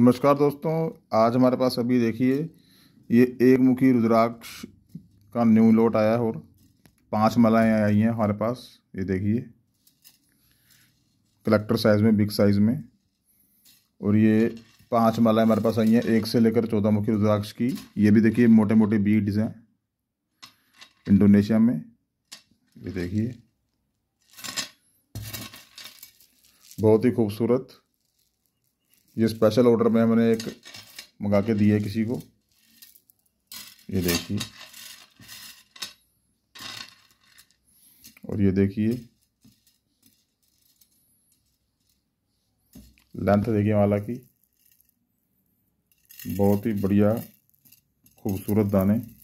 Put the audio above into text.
नमस्कार दोस्तों आज हमारे पास अभी देखिए ये एक मुखी रुद्राक्ष का न्यू लोट आया है और पांच मलाएं आई हैं हमारे पास ये देखिए कलेक्टर साइज़ में बिग साइज़ में और ये पांच मलाएं हमारे पास आई हैं एक से लेकर चौदह मुखी रुद्राक्ष की ये भी देखिए मोटे मोटे बीड्स हैं इंडोनेशिया में ये देखिए बहुत ही खूबसूरत ये स्पेशल ऑर्डर में मैंने एक मंगा के दिया है किसी को ये देखिए और ये देखिए लेंथ देखिए वाला की बहुत ही बढ़िया खूबसूरत दाने